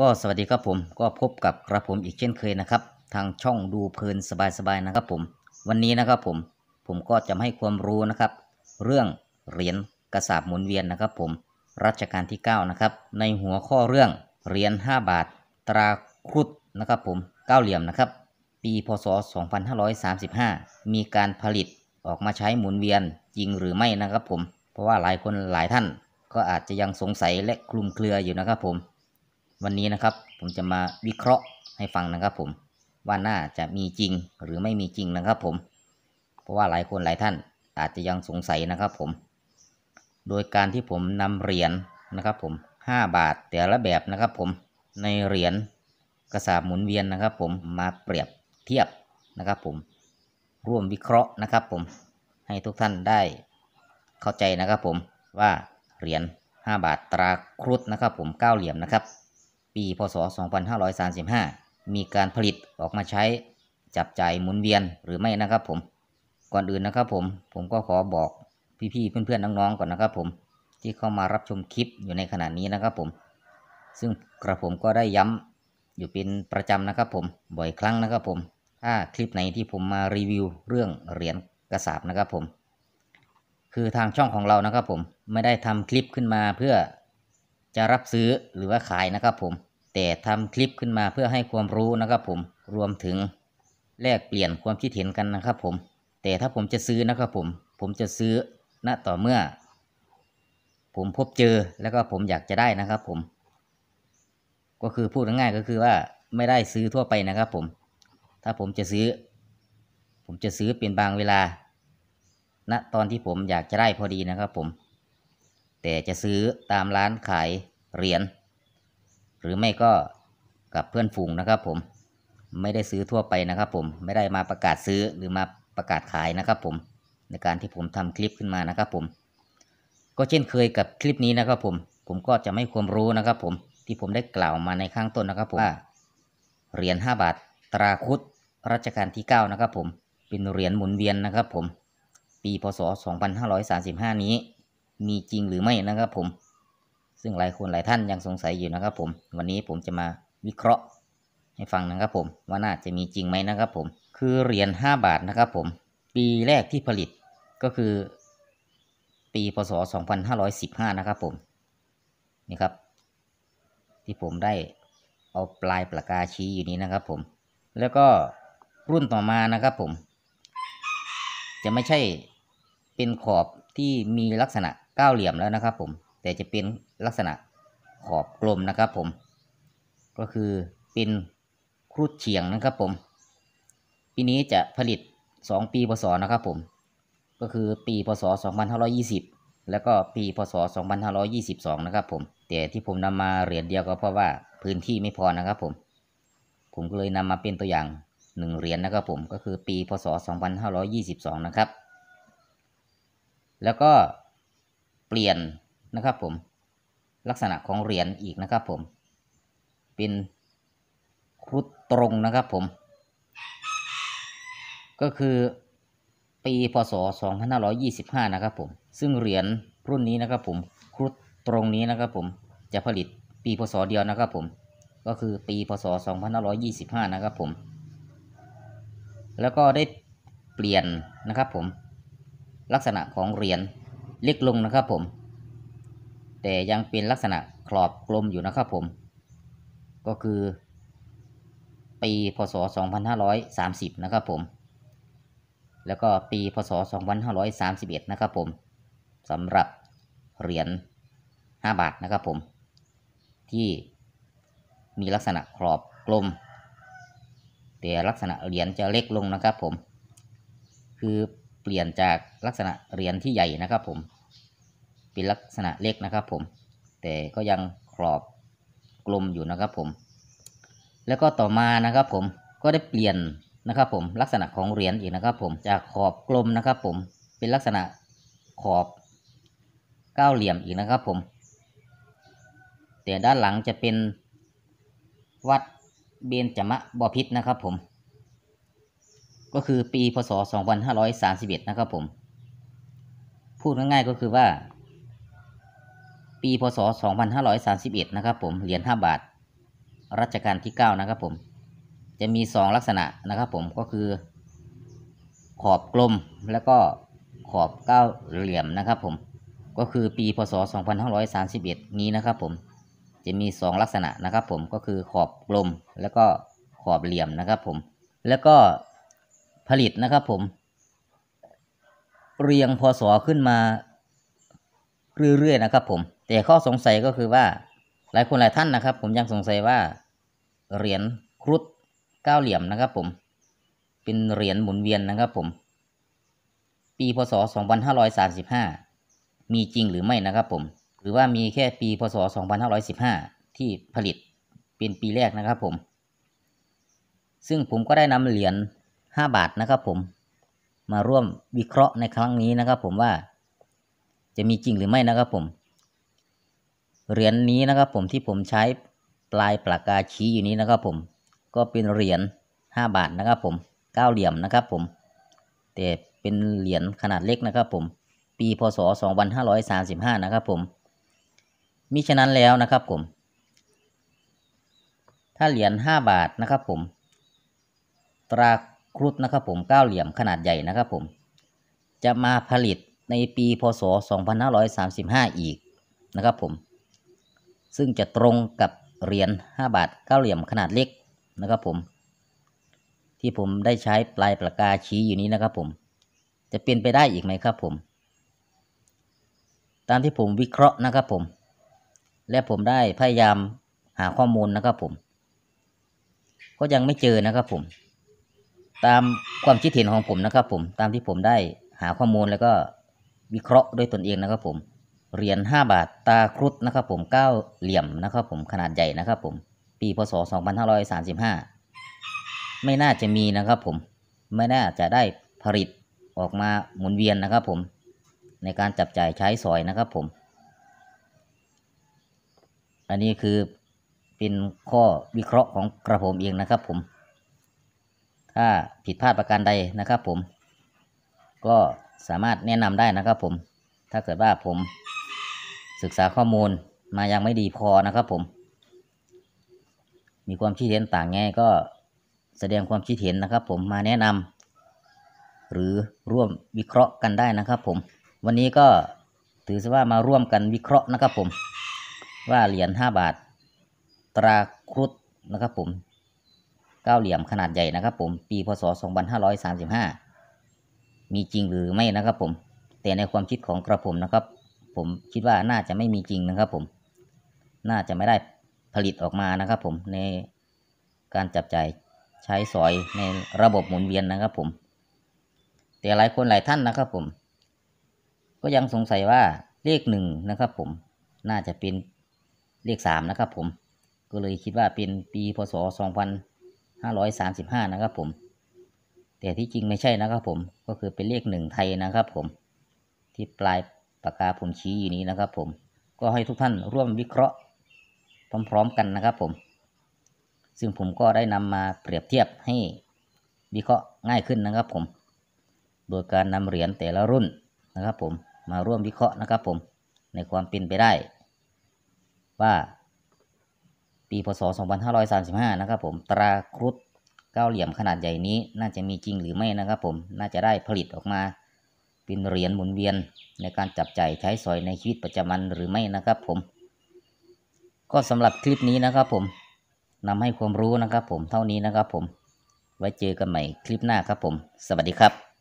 ก็สวัสดีครับผม ก็พบกับกระผมอีกเช่นเคยนะครับ ทางช่องดูเพลินสบายๆนะครับผม วันนี้นะครับผม ผมก็จะให้ความรู้นะครับ เรื่องเหรียญกระสาบหมุนเวียนนะครับ ผมรัชกาลที่ 9 นะครับ ในหัวข้อเรื่องเหรียญ5บาทตราครุฑนะครับผมเก้าเหลี่ยมนะครับ ปีพศ 2535 มีการผลิตออกมาใช้หมุนเวียนจริงหรือไม่นะครับผม เพราะว่าหลายคนหลายท่านก็อาจจะยังสงสัยและคลุมเครืออยู่นะครับผมวันนี้นะครับผมจะมาวิเคราะห์ให้ฟังนะครับผมว่าน่าจะมีจริงหรือไม่มีจริงนะครับผมเพราะว่าหลายคนหลายท่านอาจจะยังสงสัยนะครับผม โดยการที่ผมนำเหรียญนะครับผม 5 บาทแต่ละแบบนะครับ ผมในเหรียญกระสาบหมุนเวียนนะครับ ผมมาเปรียบเทียบนะครับ ผมร่วมวิเคราะห์นะครับผมให้ทุกท่านได้เข้าใจนะครับผมว่าเหรียญ5บาทตราครุฑนะครับ ผมเก้าเหลี่ยมนะครับปีพศ 2535 มีการผลิตออกมาใช้จับจ่ายหมุนเวียนหรือไม่นะครับ ผมก่อนอื่นนะครับผมผมก็ขอบอกพี่ๆเพื่อนๆน้องๆก่อนนะครับ ผมที่เข้ามารับชมคลิปอยู่ในขณะนี้นะครับผม ซึ่งกระผมก็ได้ย้ำอยู่เป็นประจำนะครับผมบ่อยครั้งนะครับผม ถ้าคลิปไหนที่ผมมารีวิวเรื่องเหรียญกระสาบนะครับผม คือทางช่องของเรานะครับผมไม่ได้ทำคลิปขึ้นมาเพื่อจะรับซื้อหรือว่าขายนะครับผมแต่ทำคลิปขึ้นมาเพื่อให้ความรู้นะครับผมรวมถึงแลกเปลี่ยนความคิดเห็นกันนะครับ ผม แต่ถ้าผมจะซื้อนะครับผมผมจะซื้อณต่อเมื่อ ผมพบเจอแล้วก็ผมอยากจะได้นะครับผม ก็คือพูดง่ายๆก็คือว่าไม่ได้ซื้อทั่วไปนะครับผม ถ้าผมจะซื้อ ผมจะซื้อเป็นบางเวลา ณตอนที่ผมอยากจะได้พอดีนะครับผม แต่จะซื้อตามร้านขายเหรียญหรือไม่ก็กับเพื่อนฝูงนะครับผมไม่ได้ซื้อทั่วไปนะครับ ผมไม่ได้มาประกาศซื้อหรือมาประกาศขายนะครับ ผมในการที่ผมทำคลิปขึ้นมานะครับ ผม ก็เช่นเคยกับคลิปนี้นะครับผมผมก็จะไม่ความรู้นะครับ ผมที่ผมได้กล่าวมาในข้างต้นนะครับผมว่าเหรียญ5บาทตราคุดรัชกาลที่9นะครับผมเป็นเหรียญหมุนเวียนนะครับ ผมปี พศ 2535 นี้ มีจริงหรือไม่นะครับผมซึ่งหลายคนหลายท่านยังสงสัยอยู่นะครับผม วันนี้ผมจะมาวิเคราะห์ให้ฟังนะครับผมว่าน่าจะมีจริงไหมนะครับ ผมคือเหรียญ5บาทนะครับผมปีแรกที่ผลิตก็คือปีพศ 2515 นะครับผมนี่ครับที่ผมได้เอาปลายปากกาชี้อยู่นี้นะครับผมแล้วก็รุ่นต่อมานะครับผม จะไม่ใช่เป็นขอบที่มีลักษณะก้าวเหลี่ยมแล้วนะครับผมแต่จะเป็นลักษณะขอบกลมนะครับผม ก็คือเป็นครุฑเฉียงนะครับผม ปีนี้จะผลิต 2 ปี พศนะครับผม ก็คือปี พศ 2520 แล้วก็ปี พศ 2522นะครับผมแต่ที่ผมนำมาเหรียญเดียวก็เพราะว่าพื้นที่ไม่พอนะครับผม ผมก็เลยนำมาเป็นตัวอย่างหนึ่งเหรียญนนะครับผม ก็คือปีพศ2522 นะครับ แล้วก็เปลี่ยนนะครับผมลักษณะของเหรียญอีกนะครับผมเป็นครุฑตรงนะครับผม ก็คือปี พศ2525นะครับผม ซึ่งเหรียญรุ่นนี้นะครับผมครุฑตรงนี้นะครับผมจะผลิตปีพศเดียวนะครับผม ก็คือปี พศ2525 นะครับผม แล้วก็ได้เปลี่ยนนะครับผมลักษณะของเหรียญเล็กลงนะครับผมแต่ยังเป็นลักษณะขอบกลมอยู่นะครับผม ก็คือ ปี พศ 2530นะครับผม แล้วก็ปี พศ 2531นะครับผมสำหรับ เหรียญ5บาทนะครับผมที่มีลักษณะขอบกลม แต่ลักษณะเหรียญจะเล็กลงนะครับผม คือเปลี่ยนจากลักษณะเหรียญที่ใหญ่นะครับผมเป็นลักษณะเล็กนะครับ ผม แต่ก็ยังขรอบกลมอยู่นะครับผม แล้วก็ต่อมานะครับ ผม ก็ได้เปลี่ยนนะครับ ผมลักษณะของเหรียญอีกนะครับ ผม จากขอบกลมนะครับ ผม เป็นลักษณะขอบเก้าเหลี่ยมอีกนะครับผม แต่ด้านหลังจะเป็นวัดเบญจมะบอพิษนะครับผม ก็คือปี พศ 2531นะครับผม พูดง่ายๆก็คือว่าปีพศ2531นะครับผม เหรียญ5บาท รัชกาลที่ 9 นะครับผม จะมี 2 ลักษณะ นะครับ ผม ก็คือ ขอบกลม แล้วก็ขอบเก้าเหลี่ยม นะครับผม ก็คือปี พศ 2531 นี้นะครับผม จะมี 2 ลักษณะ นะครับ ผม ก็คือขอบกลม แล้วก็ขอบเหลี่ยม นะครับ ผม แล้วก็ผลิต นะครับผม เรียงพศขึ้นมาเรื่อยๆ นะครับผมแต่ข้อสงสัยก็คือว่าหลายคนหลายท่านนะครับ ผมยังสงสัยว่าเหรียญครุฑเก้าเหลี่ยมนะครับ ผม เป็นเหรียญหมุนเวียนนะครับ ผม ปี พศ2535 มีจริงหรือไม่นะครับ ผม หรือว่ามีแค่ปีพศ2515 ที่ผลิตเป็นปีแรกนะครับ ผม ซึ่งผมก็ได้นำเหรียญ5บาทนะครับ ผมมาร่วมวิเคราะห์ในครั้งนี้นะครับ ผมว่าจะมีจริงหรือ ไม่ นะครับ ผมเหรียญนนี้นะครับผมที่ผมใช้ปลายปากกาชี้อยู่นี้นะครับผมก็เป็นเหรียญ5บาทนะครับผมเก้าเหลี่ยมนะครับผมแต่เป็นเหรียญขนาดเล็กนะครับผมปี พศ 2535 นะครับ ผม มิฉะนั้นแล้วนะครับผมถ้าเหรียญ5บาทนะครับผมตราครุฑนะครับผมเก้าเหลี่ยมขนาดใหญ่นะครับ ผมจะมาผลิตในปี พศ 2535 อีกนะครับ ผมซึ่งจะตรงกับเหรียญ 5 บาทเก้าเหลี่ยมขนาดเล็กนะครับผม ที่ผมได้ใช้ปลายปากกาชี้อยู่นี้นะครับผมจะเป็นไปได้อีกไหมครับผม ตามที่ผมวิเคราะห์นะครับผม และผมได้ พยายามหาข้อมูลนะครับผม ก็ยังไม่เจอนะครับผม ตามความคิดเห็น ของผมนะครับผม ตามที่ผมได้หาข้อมูลแล้วก็วิเคราะห์ด้วยตนเองนะครับผมเหรียญ5บาทตาครุฑนะครับ ผมเก้าเหลี่ยมนะครับผมขนาดใหญ่นะครับผมปีพศ 2535 ไม่น่าจะมีนะครับ ผมไม่น่าจะได้ผลิตออกมาหมุนเวียนนะครับ ผมในการจับจ่ายใช้สอยนะครับผม อันนี้คือเป็นข้อวิเคราะห์ของกระผมเองนะครับ ผม ถ้าผิดพลาดประการใดนะครับ ผมก็สามารถแนะนำได้นะครับ ผมถ้าเกิดว่าผมศึกษาข้อมูลมายังไม่ดีพอนะครับผม มีความคิดเห็นต่างแง่ก็แสดงความคิดเห็นนะครับ ผมมาแนะนำหรือร่วมวิเคราะห์กันได้นะครับ ผมวันนี้ก็ถือซะว่ามาร่วมกันวิเคราะห์นะครับผมว่าเหรียญ5บาท ตราครุฑนะครับ ผมเก้าเหลี่ยมขนาดใหญ่นะครับ ผม ปีพศ 2535 มีจริงหรือไม่นะครับผม แต่ในความคิดของกระผมนะครับผมคิดว่าน่าจะไม่มีจริงนะครับผม น่าจะไม่ได้ผลิตออกมานะครับผมในการจับใจใช้สอยในระบบหมุนเวียนนะครับ ผม แต่หลายคนหลายท่านนะครับ ผม ก็ยังสงสัยว่าเลขหนึ่งนะครับ ผม น่าจะเป็นเลขสามนะครับ ผม ก็เลยคิดว่าเป็นปีพศ2535นะครับ ผม แต่ที่จริงไม่ใช่นะครับ ผม ก็คือเป็นเลขหนึ่งไทยนะครับ ผมที่ปลายปากกาผมชี้อยู่นี้นะครับผม ก็ให้ทุกท่านร่วมวิเคราะห์พร้อมๆกันนะครับผม ซึ่งผมก็ได้นำมาเปรียบเทียบให้วิเคราะห์ง่ายขึ้นนะครับ ผม โดยการนำเหรียญแต่ละรุ่นนะครับ ผมมาร่วมวิเคราะห์นะครับ ผมในความเป็นไปได้ ว่า ปีพศ2535นะครับผม ตราครุฑเก้าเหลี่ยมขนาดใหญ่นี้น่าจะมีจริงหรือไม่นะครับ ผม น่าจะได้ผลิตออกมาเป็นเหรียญหมุนเวียนในการจับใจ่ายใช้สอยในชีวิตประจำวันหรือไม่นะครับผม ก็สำหรับคลิปนี้นะครับผมนำให้ความรู้นะครับผมเท่านี้นะครับผมไว้เจอกันใหม่คลิปหน้าครับผม สวัสดีครับ